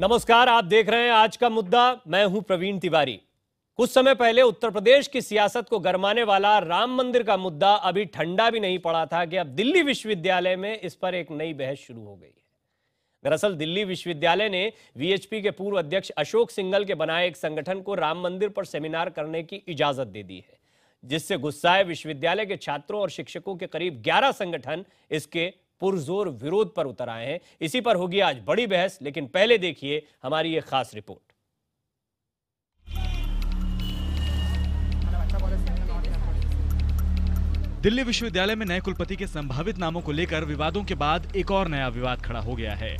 नमस्कार आप देख रहे हैं आज का मुद्दा मैं हूं प्रवीण तिवारी कुछ समय पहले उत्तर प्रदेश की सियासत को गरमाने वाला राम मंदिर का मुद्दा अभी ठंडा भी नहीं पड़ा था कि अब दिल्ली विश्वविद्यालय में इस पर एक नई बहस शुरू हो गई है दरअसल दिल्ली विश्वविद्यालय ने वीएचपी के पूर्व अध्यक्ष अशोक सिंगल के बनाए एक संगठन को राम मंदिर पर सेमिनार करने की इजाजत दे दी है जिससे गुस्साए विश्वविद्यालय के छात्रों और शिक्षकों के करीब ग्यारह संगठन इसके पुरजोर विरोध पर उतर आए हैं इसी पर होगी आज बड़ी बहस लेकिन पहले देखिए हमारी ये खास रिपोर्ट दिल्ली विश्वविद्यालय में नए कुलपति के संभावित नामों को लेकर विवादों के बाद एक और नया विवाद खड़ा हो गया है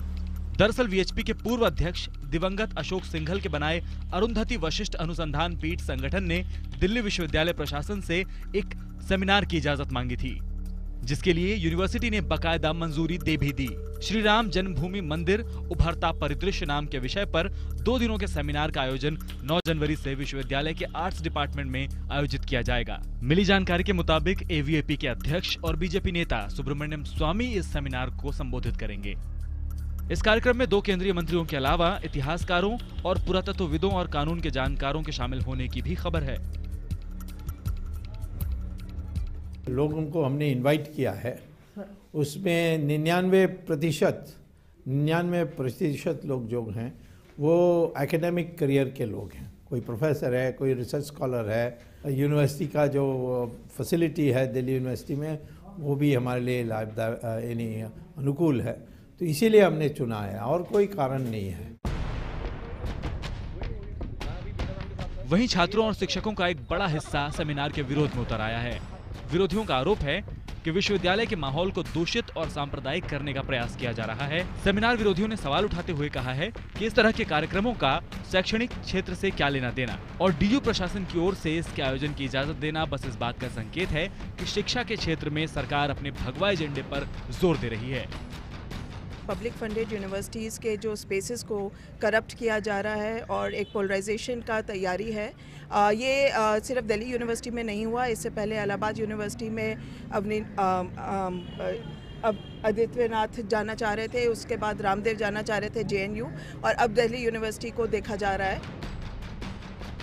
दरअसल वीएचपी के पूर्व अध्यक्ष दिवंगत अशोक सिंघल के बनाए अरुंधति वशिष्ठ अनुसंधान पीठ संगठन ने दिल्ली विश्वविद्यालय प्रशासन से एक सेमिनार की इजाजत मांगी थी जिसके लिए यूनिवर्सिटी ने बकायदा मंजूरी दे भी दी श्री राम जन्मभूमि मंदिर उभरता परिदृश्य नाम के विषय पर दो दिनों के सेमिनार का आयोजन 9 जनवरी से विश्वविद्यालय के आर्ट्स डिपार्टमेंट में आयोजित किया जाएगा मिली जानकारी के मुताबिक एवीएपी के अध्यक्ष और बीजेपी नेता सुब्रमण्यम स्वामी इस सेमिनार को संबोधित करेंगे इस कार्यक्रम में दो केंद्रीय मंत्रियों के अलावा इतिहासकारों और पुरातत्वविदों और कानून के जानकारों के शामिल होने की भी खबर है लोगों को हमने इनवाइट किया है उसमें निन्यानवे प्रतिशत निन्यानवे प्रतिशत लोग जो हैं वो एकेडमिक करियर के लोग हैं कोई प्रोफेसर है कोई रिसर्च स्कॉलर है यूनिवर्सिटी का जो फैसिलिटी है दिल्ली यूनिवर्सिटी में वो भी हमारे लिए लाभदाय यानी अनुकूल है तो इसीलिए हमने चुना है और कोई कारण नहीं है वहीं छात्रों और शिक्षकों का एक बड़ा हिस्सा सेमिनार के विरोध में उतर आया है विरोधियों का आरोप है कि विश्वविद्यालय के माहौल को दूषित और सांप्रदायिक करने का प्रयास किया जा रहा है सेमिनार विरोधियों ने सवाल उठाते हुए कहा है कि इस तरह के कार्यक्रमों का शैक्षणिक क्षेत्र से क्या लेना देना और डीयू प्रशासन की ओर से इसके आयोजन की इजाजत देना बस इस बात का संकेत है कि शिक्षा के क्षेत्र में सरकार अपने भगवा एजेंडे आरोप जोर दे रही है पब्लिक फंडेड यूनिवर्सिटीज़ के जो स्पेसेस को करप्ट किया जा रहा है और एक पोलराइजेशन का तैयारी है आ, ये आ, सिर्फ दिल्ली यूनिवर्सिटी में नहीं हुआ इससे पहले अलाहाबाद यूनिवर्सिटी में अपनी अब आदित्यनाथ जाना चाह रहे थे उसके बाद रामदेव जाना चाह रहे थे जे और अब दिल्ली यूनिवर्सिटी को देखा जा रहा है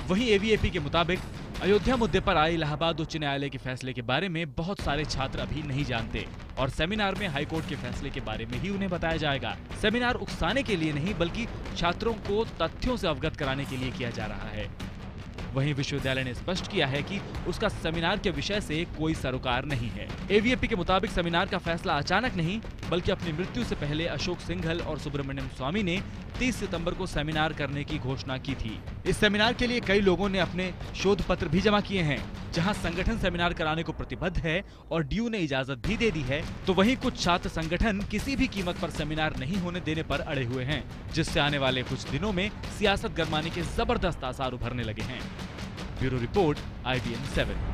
वहीं एवीएपी के मुताबिक अयोध्या मुद्दे पर आए इलाहाबाद उच्च न्यायालय के फैसले के बारे में बहुत सारे छात्र अभी नहीं जानते और सेमिनार में हाईकोर्ट के फैसले के बारे में ही उन्हें बताया जाएगा सेमिनार उकसाने के लिए नहीं बल्कि छात्रों को तथ्यों से अवगत कराने के लिए किया जा रहा है वहीं विश्वविद्यालय ने स्पष्ट किया है कि उसका सेमिनार के विषय से कोई सरोकार नहीं है एवीएपी के मुताबिक सेमिनार का फैसला अचानक नहीं बल्कि अपनी मृत्यु से पहले अशोक सिंघल और सुब्रमण्यम स्वामी ने 30 सितंबर को सेमिनार करने की घोषणा की थी इस सेमिनार के लिए कई लोगों ने अपने शोध पत्र भी जमा किए हैं जहां संगठन सेमिनार कराने को प्रतिबद्ध है और डीयू ने इजाजत भी दे दी है तो वहीं कुछ छात्र संगठन किसी भी कीमत पर सेमिनार नहीं होने देने पर अड़े हुए हैं जिससे आने वाले कुछ दिनों में सियासत गरमाने के जबरदस्त आसार उभरने लगे हैं ब्यूरो रिपोर्ट आईबीएन सेवन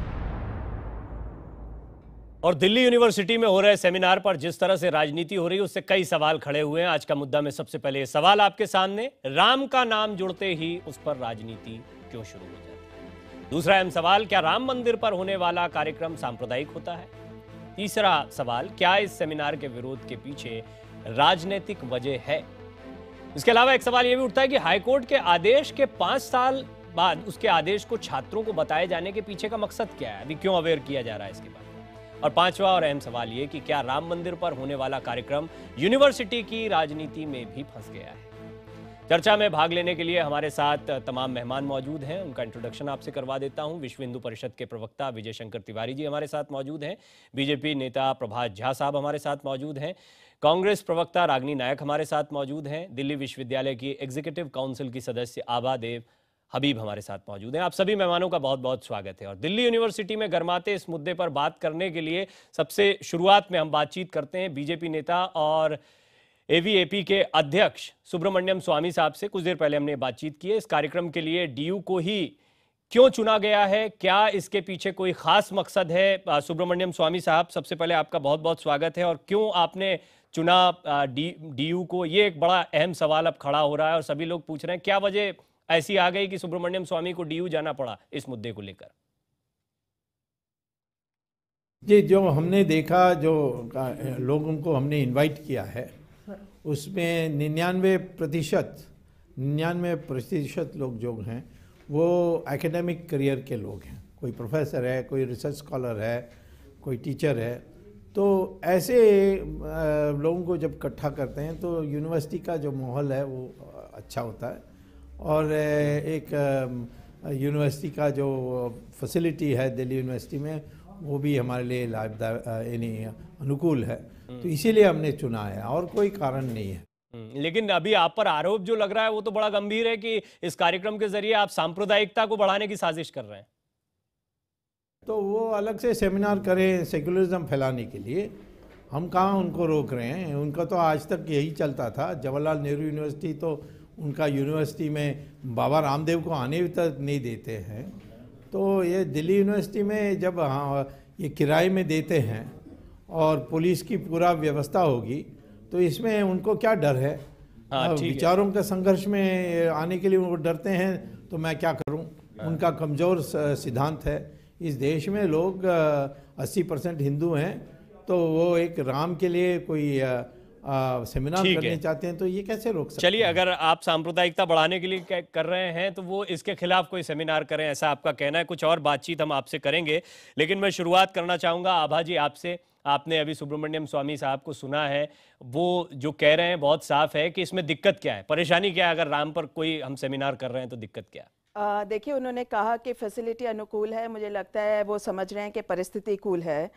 और दिल्ली यूनिवर्सिटी में हो रहे सेमिनार पर जिस तरह से राजनीति हो रही है उससे कई सवाल खड़े हुए हैं आज का मुद्दा में सबसे पहले सवाल आपके सामने राम का नाम जुड़ते ही उस पर राजनीति क्यों शुरू हो जाती है दूसरा अहम सवाल क्या राम मंदिर पर होने वाला कार्यक्रम सांप्रदायिक होता है तीसरा सवाल क्या इस सेमिनार के विरोध के पीछे राजनीतिक वजह है इसके अलावा एक सवाल यह भी उठता है कि हाईकोर्ट के आदेश के पांच साल बाद उसके आदेश को छात्रों को बताए जाने के पीछे का मकसद क्या है अभी क्यों अवेयर किया जा रहा है इसके बाद और पांचवा और अहम सवाल ये कि क्या राम मंदिर पर होने वाला कार्यक्रम यूनिवर्सिटी की राजनीति में भी फंस गया है चर्चा में भाग लेने के लिए हमारे साथ तमाम मेहमान मौजूद हैं उनका इंट्रोडक्शन आपसे करवा देता हूं विश्व हिंदू परिषद के प्रवक्ता विजय शंकर तिवारी जी हमारे साथ मौजूद हैं बीजेपी नेता प्रभात झा साहब हमारे साथ मौजूद हैं कांग्रेस प्रवक्ता रागनी नायक हमारे साथ मौजूद हैं दिल्ली विश्वविद्यालय की एग्जीक्यूटिव काउंसिल की सदस्य आभा देव हबीब हमारे साथ मौजूद हैं आप सभी मेहमानों का बहुत बहुत स्वागत है और दिल्ली यूनिवर्सिटी में गर्माते इस मुद्दे पर बात करने के लिए सबसे शुरुआत में हम बातचीत करते हैं बीजेपी नेता और एवीएपी के अध्यक्ष सुब्रमण्यम स्वामी साहब से कुछ देर पहले हमने बातचीत की है इस कार्यक्रम के लिए डीयू को ही क्यों चुना गया है क्या इसके पीछे कोई खास मकसद है सुब्रमण्यम स्वामी साहब सबसे पहले आपका बहुत बहुत स्वागत है और क्यों आपने चुना डी डीयू को ये एक बड़ा अहम सवाल अब खड़ा हो रहा है और सभी लोग पूछ रहे हैं क्या वजह ऐसी आ गई कि सुब्रमण्यम स्वामी को डीयू जाना पड़ा इस मुद्दे को लेकर जी जो हमने देखा जो लोगों को हमने इनवाइट किया है उसमें निन्यानवे प्रतिशत निन्यानवे प्रतिशत लोग जो हैं वो एकेडमिक करियर के लोग हैं कोई प्रोफेसर है कोई रिसर्च स्कॉलर है कोई टीचर है तो ऐसे लोगों को जब इकट्ठा करते हैं तो यूनिवर्सिटी का जो माहौल है वो अच्छा होता है और एक यूनिवर्सिटी का जो फैसिलिटी है दिल्ली यूनिवर्सिटी में वो भी हमारे लिए लाभदायक यानी अनुकूल है तो हम्म। इसीलिए हमने चुना है और कोई कारण नहीं है हम्म, लेकिन अभी आप पर आरोप जो लग रहा है वो तो बड़ा गंभीर है कि इस कार्यक्रम के जरिए आप सांप्रदायिकता को बढ़ाने की साजिश कर रहे हैं तो वो अलग से सेमिनार करें सेकुलरिज्म फैलाने के लिए हम कहाँ उनको रोक रहे हैं उनका तो आज तक यही चलता था जवाहरलाल नेहरू यूनिवर्सिटी तो उनका यूनिवर्सिटी में बाबा रामदेव को आने तक नहीं देते हैं तो ये दिल्ली यूनिवर्सिटी में जब हाँ ये किराए में देते हैं और पुलिस की पूरा व्यवस्था होगी तो इसमें उनको क्या डर है हाँ, विचारों के संघर्ष में आने के लिए उनको डरते हैं तो मैं क्या करूं हाँ। उनका कमज़ोर सिद्धांत है इस देश में लोग अस्सी परसेंट हिंदू हैं तो वो एक राम के लिए कोई सेमिनार करने चाहते हैं तो ये कैसे रोक सकते चलिए अगर आप सांप्रदायिकता बढ़ाने के लिए कर रहे हैं तो वो इसके खिलाफ कोई सेमिनार करें ऐसा आपका कहना है कुछ और बातचीत हम आपसे करेंगे लेकिन मैं शुरुआत करना चाहूंगा आभा जी आपसे आपने अभी सुब्रमण्यम स्वामी साहब को सुना है वो जो कह रहे हैं बहुत साफ है कि इसमें दिक्कत क्या है परेशानी क्या है अगर राम पर कोई हम सेमिनार कर रहे हैं तो दिक्कत क्या है देखिए उन्होंने कहा कि फैसिलिटी अनुकूल है मुझे लगता है वो समझ रहे हैं कि परिस्थिति कूल है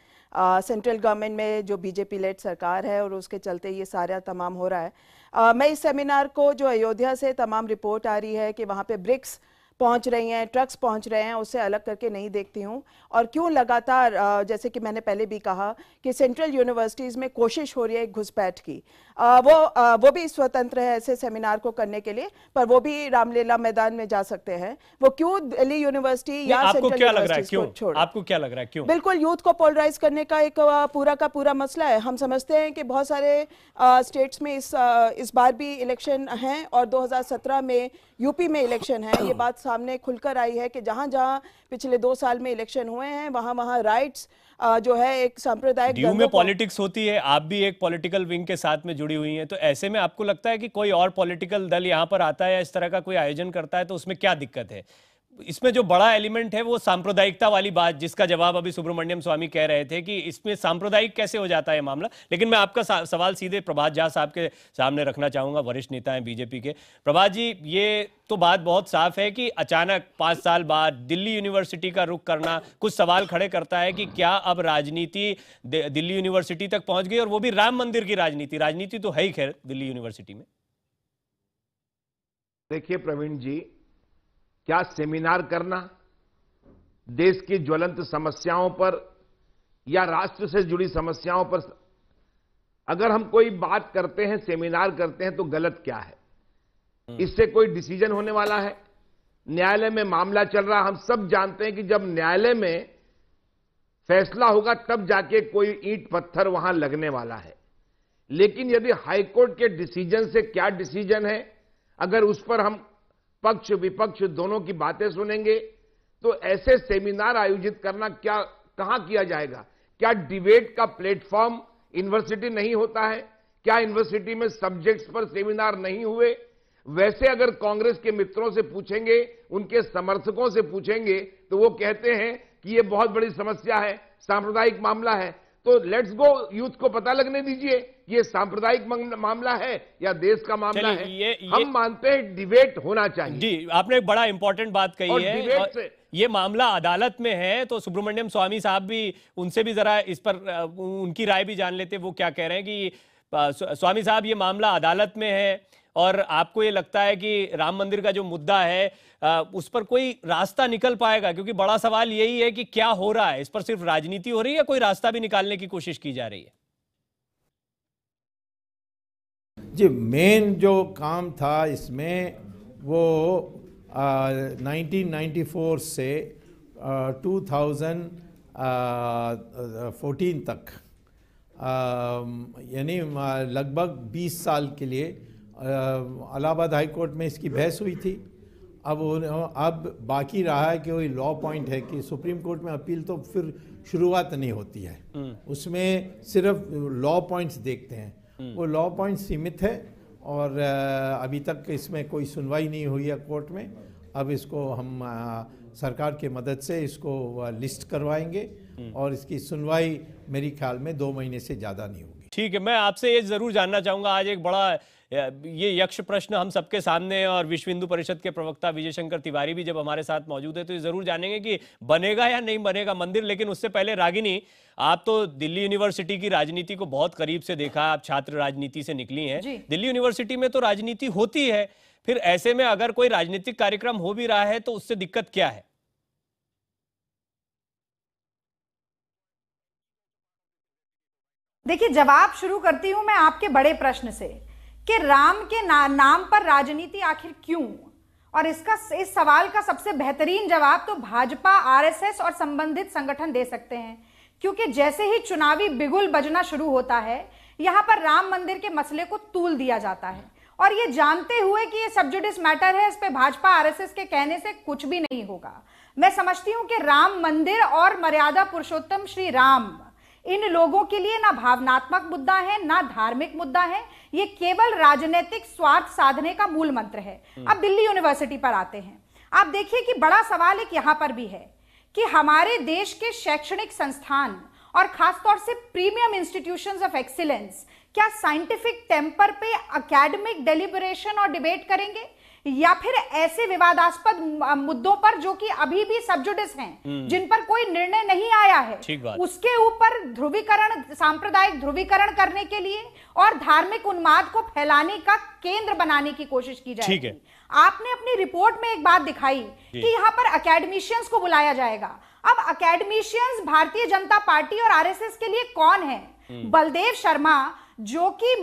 सेंट्रल गवर्नमेंट में जो बीजेपी लेट सरकार है और उसके चलते ये सारा तमाम हो रहा है आ, मैं इस सेमिनार को जो अयोध्या से तमाम रिपोर्ट आ रही है कि वहाँ पे ब्रिक्स पहुंच रही हैं ट्रक्स पहुंच रहे हैं उसे अलग करके नहीं देखती हूं और क्यों लगातार जैसे कि मैंने पहले भी कहा कि सेंट्रल यूनिवर्सिटीज़ में कोशिश हो रही है घुसपैठ की वो वो भी स्वतंत्र है ऐसे सेमिनार को करने के लिए पर वो भी रामलीला मैदान में जा सकते हैं वो क्यों दिल्ली यूनिवर्सिटी या सेंट्रल छोड़ आपको क्या लग रहा है क्यों बिल्कुल यूथ को पोलराइज करने का एक पूरा का पूरा मसला है हम समझते हैं कि बहुत सारे स्टेट्स में इस इस बार भी इलेक्शन हैं और दो में यूपी में इलेक्शन है ये बात सामने खुलकर आई है कि जहाँ जहां पिछले दो साल में इलेक्शन हुए हैं वहां वहाँ राइट्स जो है एक सांप्रदायिक में पॉलिटिक्स होती है आप भी एक पॉलिटिकल विंग के साथ में जुड़ी हुई हैं तो ऐसे में आपको लगता है कि कोई और पॉलिटिकल दल यहाँ पर आता है या इस तरह का कोई आयोजन करता है तो उसमें क्या दिक्कत है इसमें जो बड़ा एलिमेंट है वो सांप्रदायिकता वाली बात जिसका जवाब अभी सुब्रमण्यम स्वामी कह रहे थे कि इसमें सांप्रदायिक कैसे हो जाता है मामला लेकिन मैं आपका सवाल सीधे प्रभात झा साहब के सामने रखना चाहूंगा वरिष्ठ नेता हैं बीजेपी के प्रभात जी ये तो बात बहुत साफ है कि अचानक पांच साल बाद दिल्ली यूनिवर्सिटी का रुख करना कुछ सवाल खड़े करता है कि क्या अब राजनीति दिल्ली यूनिवर्सिटी तक पहुंच गई और वो भी राम मंदिर की राजनीति राजनीति तो है ही खैर दिल्ली यूनिवर्सिटी में देखिए प्रवीण जी क्या सेमिनार करना देश की ज्वलंत समस्याओं पर या राष्ट्र से जुड़ी समस्याओं पर अगर हम कोई बात करते हैं सेमिनार करते हैं तो गलत क्या है हम्म। इससे कोई डिसीजन होने वाला है न्यायालय में मामला चल रहा हम सब जानते हैं कि जब न्यायालय में फैसला होगा तब जाके कोई ईंट पत्थर वहां लगने वाला है लेकिन यदि हाईकोर्ट के डिसीजन से क्या डिसीजन है अगर उस पर हम पक्ष विपक्ष दोनों की बातें सुनेंगे तो ऐसे सेमिनार आयोजित करना क्या कहां किया जाएगा क्या डिबेट का प्लेटफॉर्म यूनिवर्सिटी नहीं होता है क्या यूनिवर्सिटी में सब्जेक्ट्स पर सेमिनार नहीं हुए वैसे अगर कांग्रेस के मित्रों से पूछेंगे उनके समर्थकों से पूछेंगे तो वो कहते हैं कि ये बहुत बड़ी समस्या है सांप्रदायिक मामला है तो लेट्स गो यूथ को पता लगने दीजिए ये सांप्रदायिक मामला है या देश का मामला है ये, ये हम मानते हैं डिबेट होना चाहिए जी आपने एक बड़ा इंपॉर्टेंट बात कही है और ये मामला अदालत में है तो सुब्रमण्यम स्वामी साहब भी उनसे भी जरा इस पर उनकी राय भी जान लेते वो क्या कह रहे हैं कि स्वामी साहब ये मामला अदालत में है और आपको ये लगता है कि राम मंदिर का जो मुद्दा है आ, उस पर कोई रास्ता निकल पाएगा क्योंकि बड़ा सवाल यही है कि क्या हो रहा है इस पर सिर्फ राजनीति हो रही है कोई रास्ता भी निकालने की कोशिश की जा रही है जी मेन जो काम था इसमें वो आ, 1994 से आ, 2014 तक यानी लगभग 20 साल के लिए अलाहाबाद हाई कोर्ट में इसकी बहस हुई थी अब अब बाकी रहा है कि वही लॉ पॉइंट है कि सुप्रीम कोर्ट में अपील तो फिर शुरुआत नहीं होती है हम्म। उसमें सिर्फ लॉ पॉइंट्स देखते हैं हम्म। वो लॉ पॉइंट सीमित है और अभी तक इसमें कोई सुनवाई नहीं हुई है कोर्ट में अब इसको हम सरकार के मदद से इसको लिस्ट करवाएंगे हम्म। और इसकी सुनवाई मेरी ख्याल में दो महीने से ज़्यादा नहीं होगी ठीक है मैं आपसे ये ज़रूर जानना चाहूँगा आज एक बड़ा ये यक्ष प्रश्न हम सबके सामने है और विश्व हिंदू परिषद के प्रवक्ता विजय शंकर तिवारी भी जब हमारे साथ मौजूद है तो ये जरूर जानेंगे कि बनेगा या नहीं बनेगा मंदिर लेकिन उससे पहले रागिनी आप तो दिल्ली यूनिवर्सिटी की राजनीति को बहुत करीब से देखा आप छात्र राजनीति से निकली हैं दिल्ली यूनिवर्सिटी में तो राजनीति होती है फिर ऐसे में अगर कोई राजनीतिक कार्यक्रम हो भी रहा है तो उससे दिक्कत क्या है देखिए जवाब शुरू करती हूं मैं आपके बड़े प्रश्न से कि राम के ना, नाम पर राजनीति आखिर क्यों और इसका इस सवाल का सबसे बेहतरीन जवाब तो भाजपा आरएसएस और संबंधित संगठन दे सकते हैं क्योंकि जैसे ही चुनावी बिगुल बजना शुरू होता है यहां पर राम मंदिर के मसले को तूल दिया जाता है और ये जानते हुए कि ये सब्जुडिस मैटर है इस पर भाजपा आरएसएस के कहने से कुछ भी नहीं होगा मैं समझती हूँ कि राम मंदिर और मर्यादा पुरुषोत्तम श्री राम इन लोगों के लिए ना भावनात्मक मुद्दा है ना धार्मिक मुद्दा है ये केवल राजनीतिक स्वार्थ साधने का मूल मंत्र है हम्म। अब दिल्ली यूनिवर्सिटी पर आते हैं आप देखिए कि बड़ा सवाल एक यहां पर भी है कि हमारे देश के शैक्षणिक संस्थान और खासतौर से प्रीमियम इंस्टीट्यूशंस ऑफ एक्सीलेंस क्या साइंटिफिक टेम्पर पे अकेडमिक डेलिबरेशन और डिबेट करेंगे या फिर ऐसे विवादास्पद मुद्दों पर जो कि अभी भी जुडिस हैं हम्म। जिन पर कोई निर्णय नहीं आया है उसके ऊपर ध्रुवीकरण सांप्रदायिक ध्रुवीकरण करने के लिए और धार्मिक उन्माद को फैलाने का केंद्र बनाने की कोशिश की जाएगी आपने अपनी रिपोर्ट में एक बात दिखाई कि यहाँ पर अकेडमिशियंस को बुलाया जाएगा अब अकेडमिशियंस भारतीय जनता पार्टी और आरएसएस के लिए कौन है हम्म। बलदेव शर्मा जो कि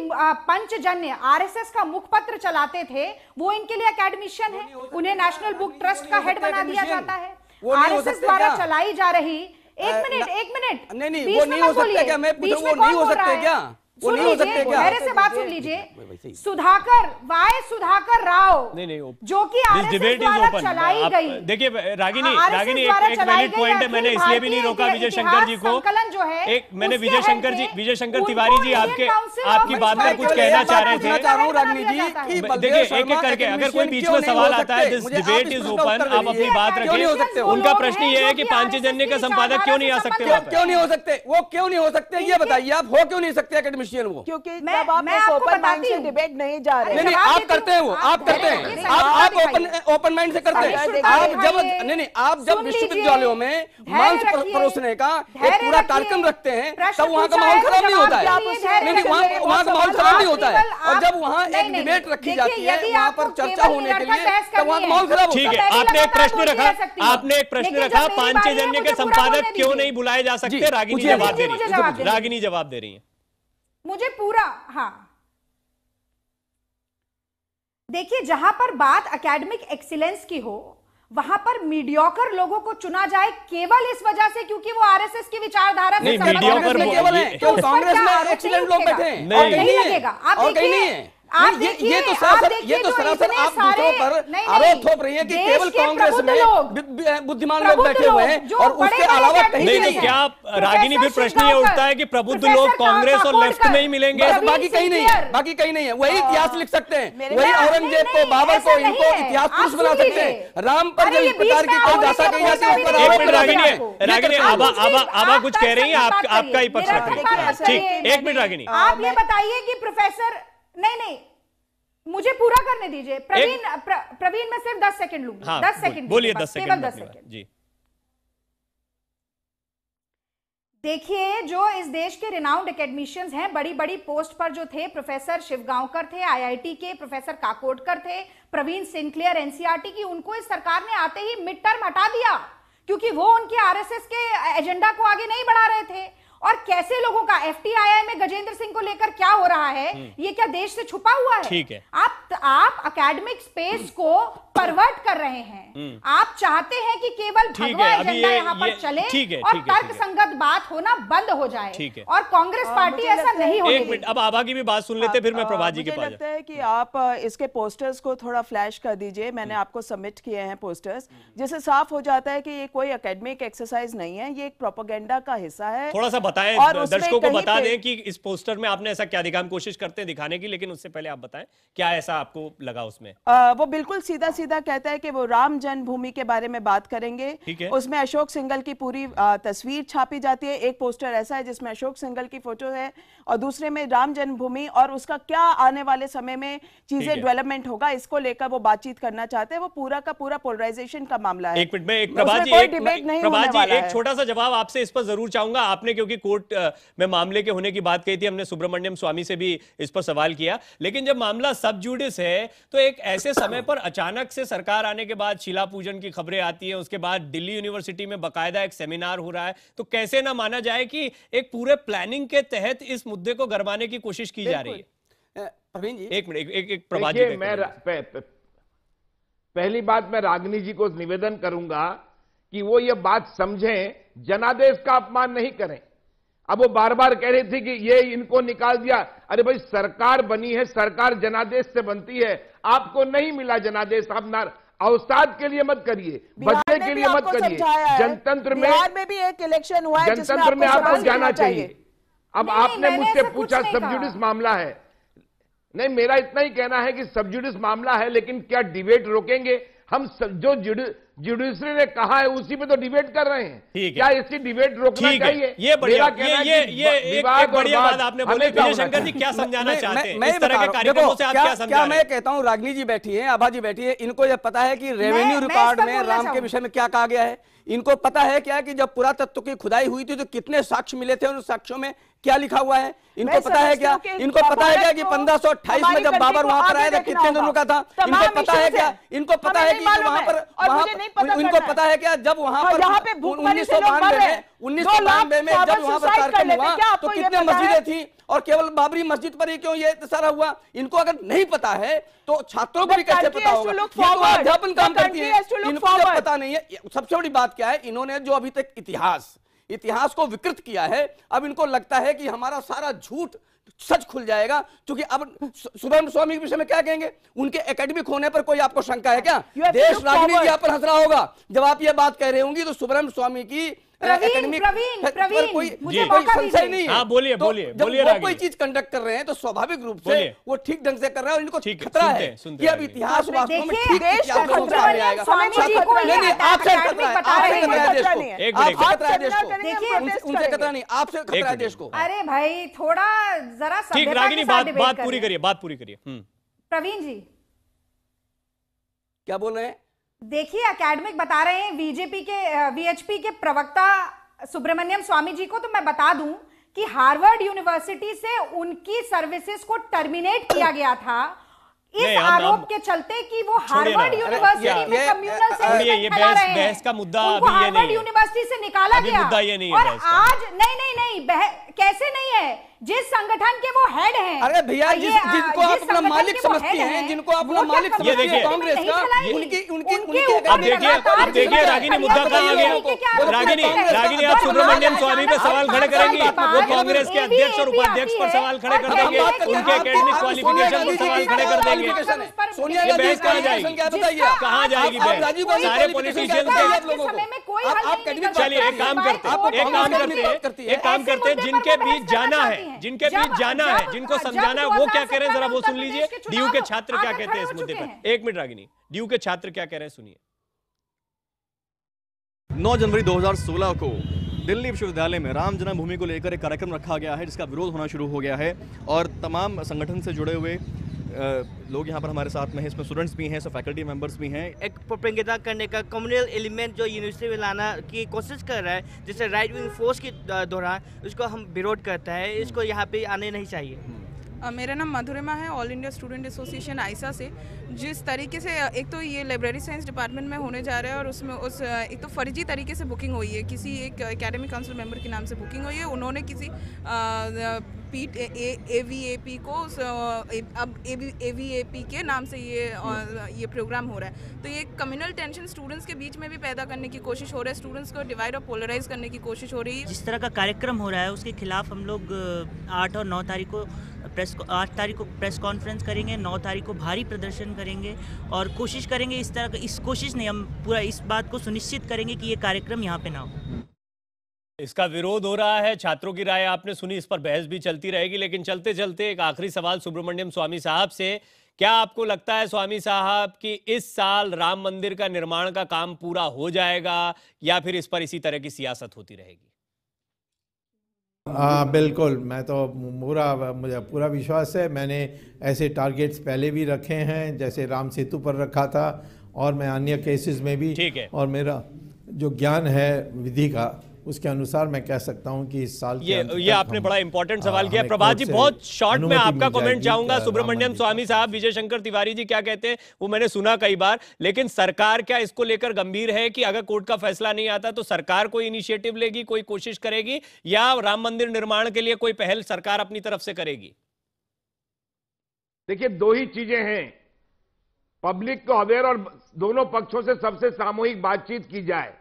पंचजन्य आरएसएस का मुखपत्र चलाते थे वो इनके लिए अकेडमिशियन है उन्हें नेशनल बुक ट्रस्ट का हेड बना दिया जाता है आरएसएस द्वारा चलाई जा रही एक मिनट एक मिनट नहीं नहीं वो नहीं हो सकता क्या मैं पूछ रहा हूँ वो नहीं हो सकते क्या सुन लीजिए मेरे से बात सुन लीजिए सुधाकर वाय सुधाकर राव नहीं नहीं जो कि डिबेट इज ओपन चलाई गई देखिए रागिनी रागिनी एक, एक वैलिड पॉइंट है मैंने इसलिए भी नहीं रोका विजय शंकर जी को जो है एक मैंने विजय शंकर जी विजय शंकर तिवारी जी आपके आपकी बात पर कुछ कहना चाह रहे थे देखिए एक एक करके अगर कोई बीच में सवाल आता है दिस डिबेट इज ओपन आप अपनी बात रखें उनका प्रश्न ये है कि जन्य का संपादक क्यों नहीं आ सकते क्यों नहीं हो सकते वो क्यों नहीं हो सकते ये बताइए आप हो क्यों नहीं सकते अकेडमिक पॉलिटिशियन वो क्योंकि मैं, आप मैं आपको ओपन माइंड से डिबेट नहीं जा रहे नहीं नहीं आप करते हैं वो आप करते हैं आप आप ओपन ओपन माइंड से करते हैं आप जब नहीं नहीं आप जब विश्वविद्यालयों में मांस परोसने का एक पूरा कार्यक्रम रखते हैं तब वहाँ का माहौल खराब नहीं होता है वहाँ का माहौल खराब नहीं होता है और जब वहाँ एक डिबेट रखी जाती है वहाँ पर चर्चा होने के लिए तब वहाँ का माहौल खराब ठीक है तो आपने एक प्रश्न रखा आपने एक प्रश्न रखा पांचजन्य के संपादक क्यों नहीं बुलाए जा सकते रागिनी जवाब दे रही है रागिनी जवाब दे रही है मुझे पूरा हाँ देखिए जहां पर बात एकेडमिक एक्सीलेंस की हो वहां पर मीडियोकर लोगों को चुना जाए केवल इस वजह से क्योंकि वो आरएसएस की विचारधारा से नहीं, में केवल है कांग्रेस में एक्सीलेंट लोग बैठे हैं नहीं लगेगा आप देखिए आप ये, ये तो सरासर ये तो सरासर आप दूसरों पर आरोप थोप रही है कि केवल कांग्रेस में बुद्धिमान लोग बैठे हुए हैं और उसके अलावा कहीं नहीं क्या रागिनी भी प्रश्न ये उठता है कि प्रबुद्ध लोग कांग्रेस और लेफ्ट में ही मिलेंगे बाकी कहीं नहीं बाकी कहीं नहीं है वही हाँ। इतिहास लिख सकते हैं वही औरंगजेब को बाबर को इनको इतिहास पुरुष बना सकते हैं राम पर जब प्रकार की कोई जाती रागिनी कुछ कह रही है आपका ही पक्ष रख तो रही है ठीक एक मिनट रागिनी आप ये बताइए कि प्रोफेसर नहीं नहीं मुझे पूरा करने दीजिए प्रवीण प्र, प्रवीण मैं सिर्फ दस सेकंड लूंगी हाँ, दस सेकंड बोलिए दस सेकंड दस सेकंड जी देखिए जो इस देश के रिनाउंड एकेडमिशियंस हैं बड़ी बड़ी पोस्ट पर जो थे प्रोफेसर शिवगांवकर थे आईआईटी के प्रोफेसर काकोडकर थे प्रवीण सिंक्लियर एनसीआरटी e की उनको इस सरकार ने आते ही मिड टर्म हटा दिया क्योंकि वो उनके आरएसएस के एजेंडा को आगे नहीं बढ़ा रहे थे और कैसे लोगों का एफटीआईआई में गजेंद्र सिंह को लेकर क्या हो रहा है हम्म। ये क्या देश से छुपा हुआ है ठीक है आप आप एकेडमिक स्पेस को परवर्ट कर रहे हैं हम्म। आप चाहते हैं कि केवल भगवा एजेंडा यहाँ पर चले और तर्क संगत बात होना बंद हो जाए ठीक है और कांग्रेस पार्टी ऐसा नहीं होगी एक मिनट अब आभा की भी बात सुन लेते फिर मैं प्रभा जी के पास लगता है कि आप इसके पोस्टर्स को थोड़ा फ्लैश कर दीजिए मैंने हम्म। आपको सबमिट किए हैं पोस्टर्स जिससे साफ हो जाता है कि ये कोई अकेडमिक एक्सरसाइज नहीं है ये एक प्रोपोगेंडा का हिस्सा है थोड़ा सा बताएं दर्शकों को बता दें कि इस पोस्टर में आपने ऐसा क्या दिखा हम कोशिश करते हैं दिखाने की लेकिन उससे पहले आप बताएं क्या ऐसा आपको लगा उसमें आ, वो बिल्कुल सीधा सीधा कहता है कि वो राम जन्मभूमि के बारे में बात करेंगे उसमें अशोक सिंगल की पूरी तस्वीर छापी जाती है एक पोस्टर ऐसा है जिसमें अशोक सिंगल की फोटो है और दूसरे में राम जन्मभूमि और उसका क्या आने वाले समय में चीजें डेवलपमेंट होगा इसको लेकर वो बातचीत करना चाहते हैं वो पूरा का पूरा पोलराइजेशन का मामला है एक मिनट में एक प्रभाजी एक छोटा सा जवाब आपसे इस पर जरूर चाहूंगा आपने क्योंकि कोर्ट में मामले के होने की बात कही थी हमने सुब्रमण्यम स्वामी से भी इस पर सवाल किया लेकिन जब मामला सब जुडिस है तो एक ऐसे समय पर अचानक से सरकार आने के बाद शिला पूजन की खबरें आती है उसके बाद दिल्ली यूनिवर्सिटी में बाकायदा एक सेमिनार हो रहा है तो कैसे ना माना जाए कि एक पूरे प्लानिंग के तहत इस मुद्दे को गरमाने की कोशिश की जा रही है प्रवीण जी एक मिनट एक, एक प्रभात मैं पे, पहली बात मैं रागनी जी को निवेदन करूंगा कि वो ये बात समझें जनादेश का अपमान नहीं करें अब वो बार बार कह रही थी कि ये इनको निकाल दिया अरे भाई सरकार बनी है सरकार जनादेश से बनती है आपको नहीं मिला जनादेश आप नार अवसाद के लिए मत करिए बच्चे के लिए मत करिए जनतंत्र में में भी एक इलेक्शन हुआ है जनतंत्र में आपको जाना चाहिए अब आपने मुझसे पूछा सबजुडिस मामला है नहीं मेरा इतना ही कहना है कि जुडिस मामला है लेकिन क्या डिबेट रोकेंगे हम जो जुडिशरी ने कहा है उसी पे तो डिबेट कर रहे हैं ठीक है क्या इसकी डिबेट रोकना चाहिए ये बढ़िया ये ये ये एक, बढ़िया बात आपने शंकर जी क्या समझाना चाहते हैं मैं तरह के कार्यक्रमों से आप क्या क्या मैं कहता हूँ रागनी जी बैठी है आभा जी बैठी है इनको यह पता है कि रेवेन्यू रिकॉर्ड में राम के विषय में क्या कहा गया है इनको पता है क्या कि जब पुरातत्व की खुदाई हुई थी तो कितने साक्ष्य मिले थे उन साक्ष्यों में क्या लिखा हुआ है इनको पता है क्या इनको पता है क्या कि पंद्रह में जब बाबर वहां पर आया था कितने दिन रुका था इनको पता है क्या इनको पता है कि वहां पर इनको पता है क्या जब वहां हाँ, पर उन्नीस सौ बानवे में उन्नीस सौ बानवे में जब वहां पर कार्यक्रम हुआ तो कितने मस्जिदें थी और केवल बाबरी मस्जिद पर ही क्यों ये सारा हुआ इनको अगर नहीं पता है तो छात्रों को भी कैसे पता होगा तो अध्यापन काम करती है इनको पता नहीं है सबसे बड़ी बात क्या है इन्होंने जो अभी तक इतिहास इतिहास को विकृत किया है अब इनको लगता है कि हमारा सारा झूठ सच खुल जाएगा क्योंकि अब सुब्रम स्वामी के विषय में क्या कहेंगे उनके एकेडमिक होने पर कोई आपको शंका है क्या देश राजनीति आप पर हंस रहा होगा जब आप यह बात कह रहे होंगी तो सुब्रम स्वामी की प्रवीण कोई नहीं हाँ, बोलिए तो- बोलिए तो बोलिए चीज कंडक्ट कर रहे हैं तो स्वाभाविक रूप से वो ठीक ढंग से कर रहे हैं इनको अच्छा, खतरा है कि अब इतिहास उनसे खतरा नहीं आपसे खतरा देश को अरे भाई थोड़ा जरा ठीक रागिनी बात बात पूरी करिए बात पूरी करिए हम्म। प्रवीण जी क्या बोल रहे हैं देखिए एकेडमिक बता रहे हैं बीजेपी के वीएचपी के प्रवक्ता सुब्रमण्यम स्वामी जी को तो मैं बता दूं कि हार्वर्ड यूनिवर्सिटी से उनकी सर्विसेज को टर्मिनेट किया गया था इस आरोप के चलते कि वो हार्वर्ड यूनिवर्सिटी में कम्युनल सेंटिमेंट फैला रहे हैं का मुद्दा उनको हार्वर्ड यूनिवर्सिटी से निकाला गया और आज नहीं नहीं नहीं कैसे नहीं है जिस संगठन के वो हेड हैं अरे भैया तो जिस जिनको आप अपना मालिक समझते हैं जिनको आप अपना मालिक समझते हैं कांग्रेस का उनकी उनकी उनकी देखिए देखिए रागिनी मुद्दा कहां आ गया रागिनी रागिनी आप सुब्रमण्यम स्वामी पे सवाल खड़े करेंगी वो कांग्रेस के अध्यक्ष और उपाध्यक्ष पर सवाल खड़े कर देंगे उनके एकेडमिक क्वालिफिकेशन पर सवाल खड़े कर देंगे सोनिया गांधी कहां जाएगी कहां जाएगी सारे पॉलिटिशियन के चलिए एक काम करते हैं एक काम करते हैं एक काम करते हैं जिनके बीच जाना है जिनके बीच जाना है जिनको हाँ, समझाना है वो क्या कह रहे हैं जरा वो सुन लीजिए डीयू के छात्र क्या कहते हैं इस मुद्दे पर एक मिनट रागिनी डीयू के छात्र क्या कह रहे हैं सुनिए 9 जनवरी 2016 को दिल्ली विश्वविद्यालय में राम जन्मभूमि को लेकर एक कार्यक्रम रखा गया है जिसका विरोध होना शुरू हो गया है और तमाम संगठन से जुड़े हुए लोग यहाँ पर हमारे साथ में हैं इसमें स्टूडेंट्स भी हैं सो फैकल्टी मेम्बर्स भी हैं एक प्रतियोगिता करने का कम्युनल एलिमेंट जो यूनिवर्सिटी में लाना की कोशिश कर रहा है जैसे राइट विंग फोर्स के दौरान उसको हम विरोध करता है हम्म। इसको यहाँ पे आने नहीं चाहिए हम्म। मेरा नाम मधुरिमा है All India Student Association AISA से जिस तरीके से एक तो ये लाइब्रेरी साइंस डिपार्टमेंट में होने जा रहा है और उसमें उस एक तो फर्जी तरीके से बुकिंग हुई है किसी एक एकेडमिक काउंसिल मेंबर के नाम से बुकिंग हुई है उन्होंने किसी आ, P A V A P को अब ए वी ए पी के नाम से ये ये प्रोग्राम हो रहा है तो ये कम्युनल टेंशन स्टूडेंट्स के बीच में भी पैदा करने की कोशिश हो रही है स्टूडेंट्स को डिवाइड और पोलराइज करने की कोशिश हो रही है जिस तरह का कार्यक्रम हो रहा है उसके खिलाफ हम लोग आठ और नौ तारीख को प्रेस आठ तारीख को प्रेस कॉन्फ्रेंस करेंगे नौ तारीख को भारी प्रदर्शन करेंगे और कोशिश करेंगे इस तरह का इस कोशिश नहीं हम पूरा इस बात को सुनिश्चित करेंगे कि ये कार्यक्रम यहाँ पे ना हो इसका विरोध हो रहा है छात्रों की राय आपने सुनी इस पर बहस भी चलती रहेगी लेकिन चलते चलते एक आखिरी सवाल सुब्रमण्यम स्वामी साहब से क्या आपको लगता है स्वामी साहब कि इस साल राम मंदिर का निर्माण का काम पूरा हो जाएगा या फिर इस पर इसी तरह की सियासत होती रहेगी हाँ बिल्कुल मैं तो पूरा मुझे पूरा विश्वास है मैंने ऐसे टारगेट्स पहले भी रखे हैं जैसे राम सेतु पर रखा था और मैं अन्य केसेस में भी ठीक है और मेरा जो ज्ञान है विधि का उसके अनुसार मैं कह सकता हूं कि इस साल ये ये आपने बड़ा इंपॉर्टेंट सवाल किया प्रभात जी बहुत शॉर्ट में आपका कमेंट चाहूंगा सुब्रमण्यम स्वामी साहब विजय शंकर तिवारी जी क्या कहते हैं वो मैंने सुना कई बार लेकिन सरकार क्या इसको लेकर गंभीर है कि अगर कोर्ट का फैसला नहीं आता तो सरकार कोई इनिशिएटिव लेगी कोई कोशिश करेगी या राम मंदिर निर्माण के लिए कोई पहल सरकार अपनी तरफ से करेगी देखिए दो ही चीजें हैं पब्लिक को अवेयर और दोनों पक्षों से सबसे सामूहिक बातचीत की जाए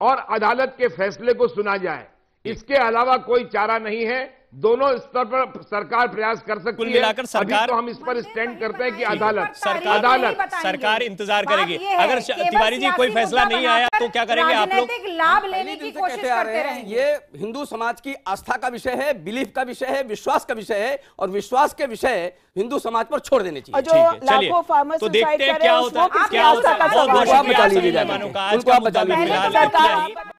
और अदालत के फैसले को सुना जाए इसके अलावा कोई चारा नहीं है दोनों स्तर पर सरकार प्रयास कर सकती है मिलाकर तो सरकार तो हम इस पर स्टैंड करते हैं कि अदालत सरकार अदालत सरकार इंतजार करेगी अगर तिवारी जी कोई फैसला नहीं आया तो क्या करेंगे आप लोग लाभ लेने की कोशिश करते रहे ये हिंदू समाज की आस्था का विषय है बिलीफ का विषय है विश्वास का विषय है और विश्वास के विषय हिंदू समाज पर छोड़ देने चाहिए तो देखते हैं क्या होता है क्या होता है